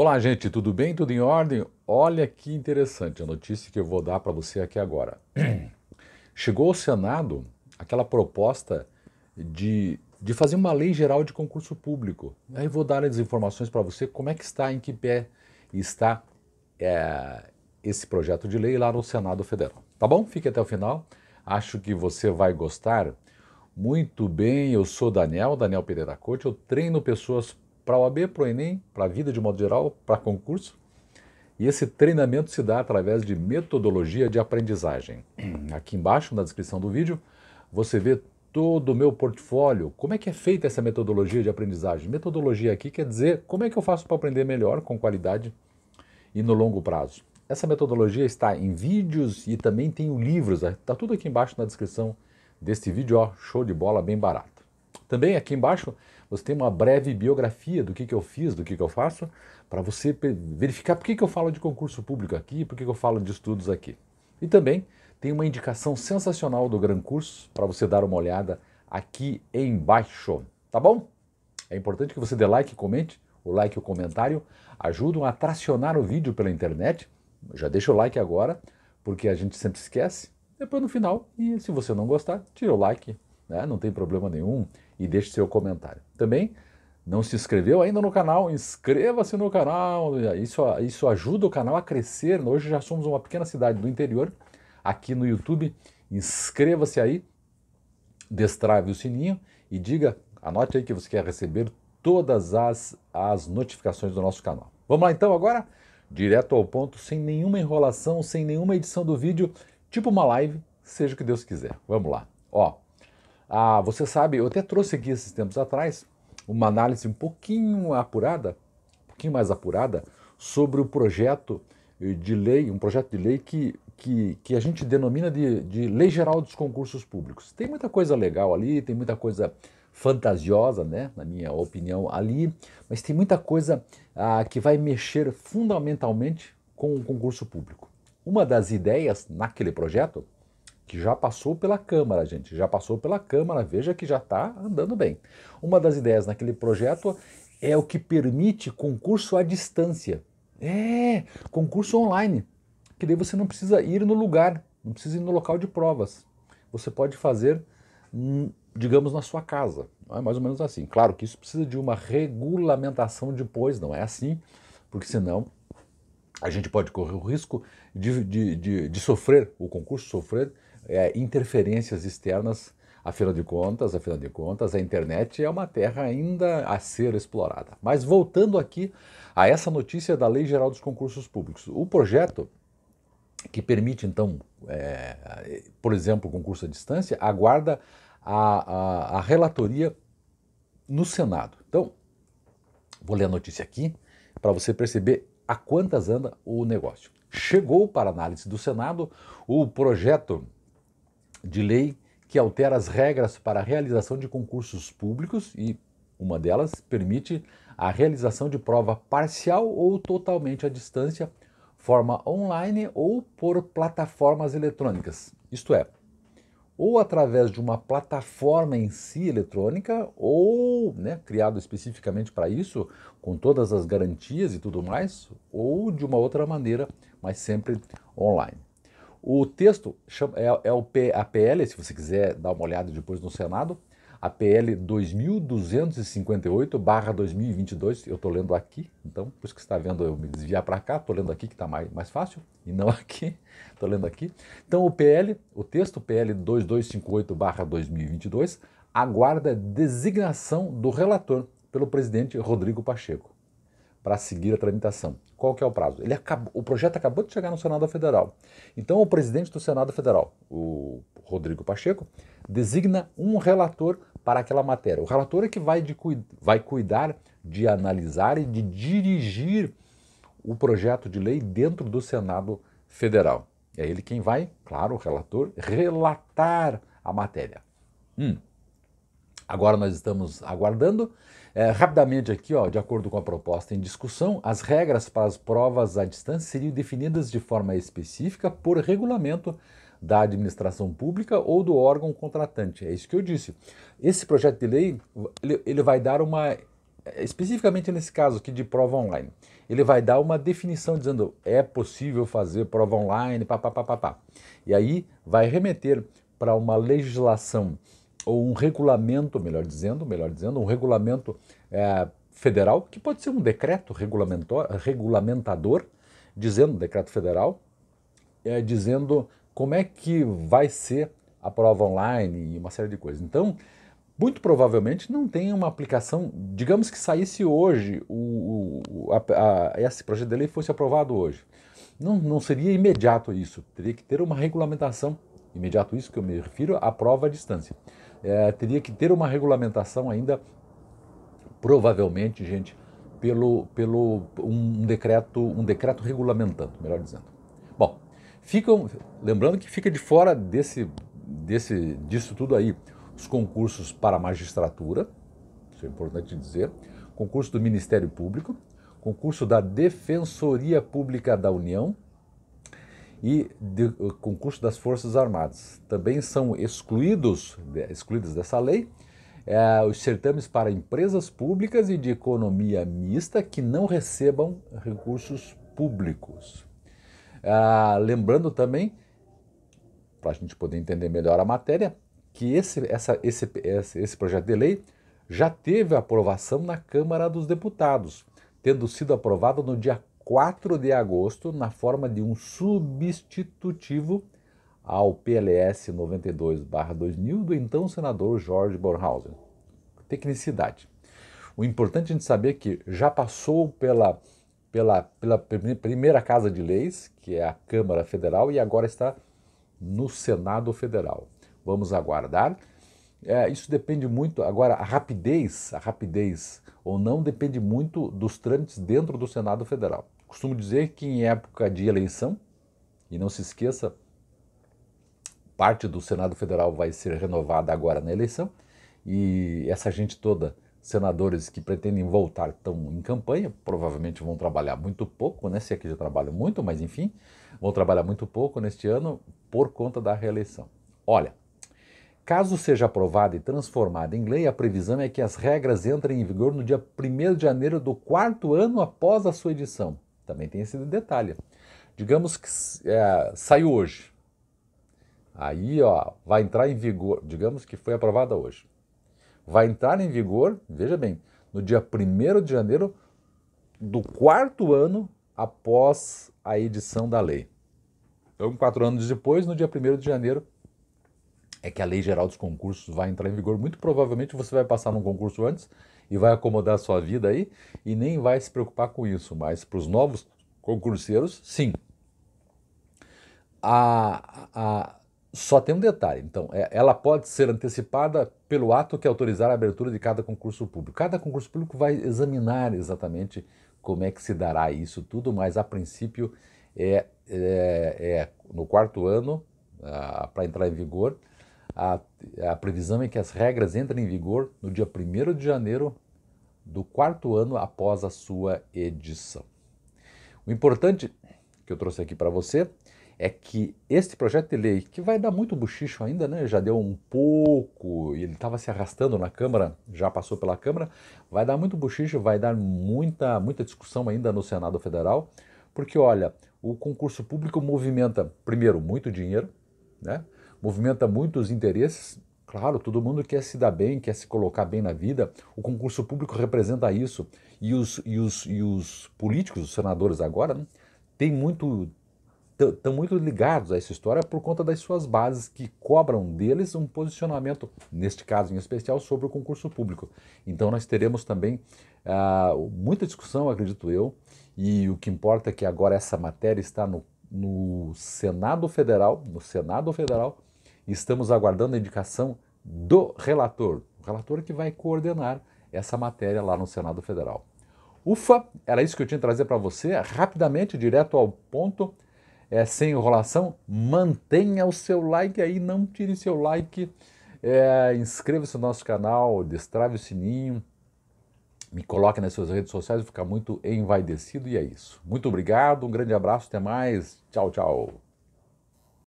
Olá, gente, tudo bem? Tudo em ordem? Olha que interessante a notícia que eu vou dar para você aqui agora. Chegou ao Senado aquela proposta de, de fazer uma lei geral de concurso público. Aí vou dar as informações para você como é que está, em que pé está é, esse projeto de lei lá no Senado Federal. Tá bom? Fique até o final. Acho que você vai gostar. Muito bem, eu sou Daniel, Daniel Pereira Corte, eu treino pessoas para a OAB, para o Enem, para a vida de modo geral, para concurso. E esse treinamento se dá através de metodologia de aprendizagem. Aqui embaixo, na descrição do vídeo, você vê todo o meu portfólio. Como é que é feita essa metodologia de aprendizagem? Metodologia aqui quer dizer como é que eu faço para aprender melhor, com qualidade e no longo prazo. Essa metodologia está em vídeos e também tenho livros. Está tudo aqui embaixo na descrição deste vídeo. Ó, show de bola, bem barato. Também aqui embaixo você tem uma breve biografia do que, que eu fiz, do que, que eu faço, para você verificar por que, que eu falo de concurso público aqui, por que, que eu falo de estudos aqui. E também tem uma indicação sensacional do Gran Curso para você dar uma olhada aqui embaixo, tá bom? É importante que você dê like e comente, o like e o comentário ajudam a tracionar o vídeo pela internet. Já deixa o like agora, porque a gente sempre esquece. Depois no final, e se você não gostar, tira o like, né? não tem problema nenhum e deixe seu comentário. Também, não se inscreveu ainda no canal? Inscreva-se no canal. Ah, isso, ah, isso ajuda o canal a crescer. Hoje já somos uma pequena cidade do interior aqui no YouTube. Inscreva-se aí, destrave o sininho e diga, anote aí que você quer receber todas as, as notificações do nosso canal. Vamos lá então agora? Direto ao ponto, sem nenhuma enrolação, sem nenhuma edição do vídeo, tipo uma live, seja o que Deus quiser. Vamos lá. Ó, ah, você sabe, eu até trouxe aqui esses tempos atrás uma análise um pouquinho apurada, um pouquinho mais apurada, sobre o projeto de lei, um projeto de lei que, que, que a gente denomina de, de Lei Geral dos Concursos Públicos. Tem muita coisa legal ali, tem muita coisa fantasiosa, né, na minha opinião, ali, mas tem muita coisa ah, que vai mexer fundamentalmente com o concurso público. Uma das ideias naquele projeto que já passou pela Câmara, gente, já passou pela Câmara, veja que já está andando bem. Uma das ideias naquele projeto é o que permite concurso à distância. É, concurso online, que daí você não precisa ir no lugar, não precisa ir no local de provas. Você pode fazer, hum, digamos, na sua casa. É mais ou menos assim. Claro que isso precisa de uma regulamentação depois, não é assim, porque senão a gente pode correr o risco de, de, de, de sofrer o concurso, sofrer é, interferências externas, afinal de contas, afinal de contas, a internet é uma terra ainda a ser explorada. Mas voltando aqui a essa notícia da Lei Geral dos Concursos Públicos, o projeto que permite então, é, por exemplo, concurso à distância, aguarda a, a, a relatoria no Senado. Então, vou ler a notícia aqui para você perceber a quantas anda o negócio. Chegou para análise do Senado o projeto de lei que altera as regras para a realização de concursos públicos e uma delas permite a realização de prova parcial ou totalmente à distância, forma online ou por plataformas eletrônicas. Isto é, ou através de uma plataforma em si eletrônica, ou né, criado especificamente para isso, com todas as garantias e tudo mais, ou de uma outra maneira, mas sempre online. O texto é, é o P, a PL, se você quiser dar uma olhada depois no Senado, a PL 2258-2022, eu estou lendo aqui, então por isso que você está vendo eu me desviar para cá, estou lendo aqui que está mais, mais fácil, e não aqui, estou lendo aqui. Então o PL, o texto PL 2258-2022, aguarda designação do relator pelo presidente Rodrigo Pacheco para seguir a tramitação. Qual que é o prazo? Ele acabou, o projeto acabou de chegar no Senado Federal. Então, o presidente do Senado Federal, o Rodrigo Pacheco, designa um relator para aquela matéria. O relator é que vai, de, vai cuidar de analisar e de dirigir o projeto de lei dentro do Senado Federal. É ele quem vai, claro, o relator, relatar a matéria. Hum, Agora nós estamos aguardando. É, rapidamente aqui, ó, de acordo com a proposta em discussão, as regras para as provas à distância seriam definidas de forma específica por regulamento da administração pública ou do órgão contratante. É isso que eu disse. Esse projeto de lei ele, ele vai dar uma especificamente nesse caso aqui de prova online, ele vai dar uma definição dizendo é possível fazer prova online, papapá. E aí vai remeter para uma legislação ou um regulamento, melhor dizendo, melhor dizendo, um regulamento é, federal, que pode ser um decreto regulamentador, dizendo, decreto federal, é, dizendo como é que vai ser a prova online e uma série de coisas. Então, muito provavelmente não tem uma aplicação, digamos que saísse hoje, o, a, a, esse projeto de lei fosse aprovado hoje. Não, não seria imediato isso, teria que ter uma regulamentação, imediato isso que eu me refiro, à prova à distância é, teria que ter uma regulamentação ainda, provavelmente, gente, pelo, pelo um decreto, um decreto regulamentando, melhor dizendo. Bom, ficam, lembrando que fica de fora desse, desse, disso tudo aí, os concursos para magistratura, isso é importante dizer, concurso do Ministério Público, concurso da Defensoria Pública da União, e de, concurso das Forças Armadas. Também são excluídos, excluídos dessa lei é, os certames para empresas públicas e de economia mista que não recebam recursos públicos. É, lembrando também, para a gente poder entender melhor a matéria, que esse, essa, esse, esse, esse projeto de lei já teve aprovação na Câmara dos Deputados, tendo sido aprovado no dia 4 de agosto na forma de um substitutivo ao PLS 92-2000 do então senador Jorge Bornhausen. Tecnicidade. O importante é a gente saber que já passou pela, pela, pela primeira casa de leis, que é a Câmara Federal, e agora está no Senado Federal. Vamos aguardar. É, isso depende muito. Agora, a rapidez, a rapidez ou não depende muito dos trâmites dentro do Senado Federal. Costumo dizer que em época de eleição, e não se esqueça, parte do Senado Federal vai ser renovada agora na eleição, e essa gente toda, senadores que pretendem voltar, estão em campanha, provavelmente vão trabalhar muito pouco, né? Se aqui é já trabalham muito, mas enfim, vão trabalhar muito pouco neste ano por conta da reeleição. Olha, Caso seja aprovada e transformada em lei, a previsão é que as regras entrem em vigor no dia 1 de janeiro do quarto ano após a sua edição. Também tem esse detalhe. Digamos que é, saiu hoje. Aí, ó, vai entrar em vigor, digamos que foi aprovada hoje. Vai entrar em vigor, veja bem, no dia 1 de janeiro do quarto ano após a edição da lei. Então, quatro anos depois, no dia 1 de janeiro, é que a Lei Geral dos Concursos vai entrar em vigor. Muito provavelmente você vai passar num concurso antes e vai acomodar a sua vida aí e nem vai se preocupar com isso. Mas para os novos concurseiros, sim. A, a, só tem um detalhe, então, é, ela pode ser antecipada pelo ato que autorizar a abertura de cada concurso público. Cada concurso público vai examinar exatamente como é que se dará isso tudo, mas a princípio é, é, é no quarto ano, ah, para entrar em vigor, a, a previsão é que as regras entrem em vigor no dia 1 de janeiro do quarto ano após a sua edição. O importante que eu trouxe aqui para você é que este projeto de lei, que vai dar muito buchicho ainda, né? Já deu um pouco, ele estava se arrastando na Câmara, já passou pela Câmara, vai dar muito buchicho, vai dar muita, muita discussão ainda no Senado Federal, porque olha, o concurso público movimenta, primeiro, muito dinheiro, né? movimenta muitos interesses. Claro, todo mundo quer se dar bem, quer se colocar bem na vida. O concurso público representa isso. E os, e os, e os políticos, os senadores agora, né, têm muito estão muito ligados a essa história por conta das suas bases que cobram deles um posicionamento, neste caso em especial, sobre o concurso público. Então nós teremos também uh, muita discussão, acredito eu, e o que importa é que agora essa matéria está no, no Senado Federal, no Senado Federal, Estamos aguardando a indicação do relator, o relator que vai coordenar essa matéria lá no Senado Federal. Ufa, era isso que eu tinha que trazer para você, rapidamente, direto ao ponto, é, sem enrolação. Mantenha o seu like aí, não tire seu like. É, Inscreva-se no nosso canal, destrave o sininho, me coloque nas suas redes sociais, eu ficar muito envaidecido e é isso. Muito obrigado, um grande abraço, até mais, tchau, tchau.